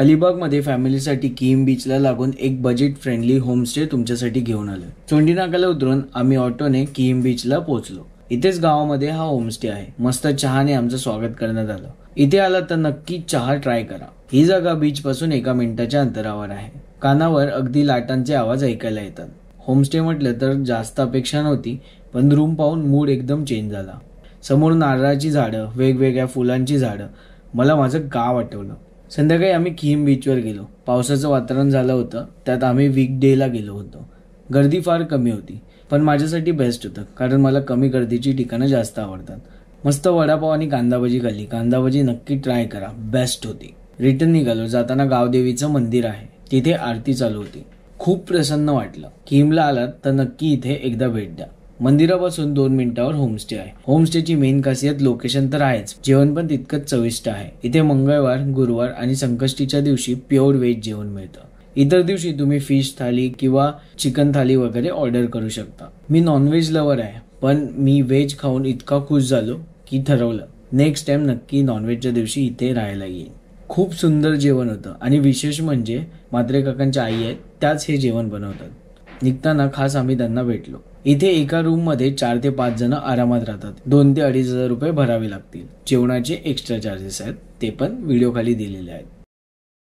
अलिबागमध्ये फॅमिलीसाठी किम बीचला लागून एक बजेट फ्रेंडली होमस्टे तुमच्यासाठी घेऊन आलो चोंडी नाकाला उतरून आम्ही ऑटोने किम बीचला पोहोचलो इथेच गावामध्ये हा होमस्टे आहे मस्त चहाने आमचं स्वागत करण्यात आलं इथे आला तर नक्की चहा ट्राय करा ही जागा बीच पासून एका मिनिटाच्या अंतरावर आहे कानावर अगदी लाटांचे आवाज ऐकायला येतात होमस्टे म्हटलं तर जास्त अपेक्षा नव्हती पण रूम पाहून मूड एकदम चेंज झाला समोर नारळाची झाडं वेगवेगळ्या फुलांची झाडं मला माझं गाव आठवलं संध्याकाळी आम्ही किम बीचवर गेलो पावसाचं वातावरण झालं होतं त्यात आम्ही वीक डेला गेलो होतो गर्दी फार कमी होती पण माझ्यासाठी बेस्ट होतं कारण मला कमी गर्दीची ठिकाणं जास्त आवडतात मस्त वडापाव आणि कांदाभजी खाल्ली कांदाभजी नक्की ट्राय करा बेस्ट होती रिटर्न निघालो जाताना गावदेवीचं मंदिर आहे तिथे आरती चालू होती खूप प्रसन्न वाटलं किमला आलात तर नक्की इथे एकदा भेट द्या मंदिरापासून दोन मिनिटावर होमस्टे आहे होमस्टेची मेन खासियत लोकेशन तर आहेच जेवण पण तितकंच चविष्ट आहे इथे मंगळवार गुरुवार आणि संकष्टीच्या दिवशी प्युअर व्हेज जेवण मिळतं इतर दिवशी तुम्ही फिश थाली किंवा चिकन थाली वगैरे ऑर्डर करू शकता मी नॉनव्हेज लवर आहे पण मी व्हेज खाऊन इतका खुश झालो की ठरवलं नेक्स्ट टाइम नक्की नॉनव्हेजच्या दिवशी इथे राहायला येईल खूप सुंदर जेवण होतं आणि विशेष म्हणजे मात्रे काकांच्या आई आहेत त्याच हे जेवण बनवतात निघताना खास आम्ही त्यांना भेटलो इथे एका रूम मध्ये चार ते पाच जण आरामात राहतात दोन ते अडीच हजार रुपये भरावे लागतील जेवणाचे एक्स्ट्रा चार्जेस आहेत ते पण व्हिडिओ खाली दिलेले आहेत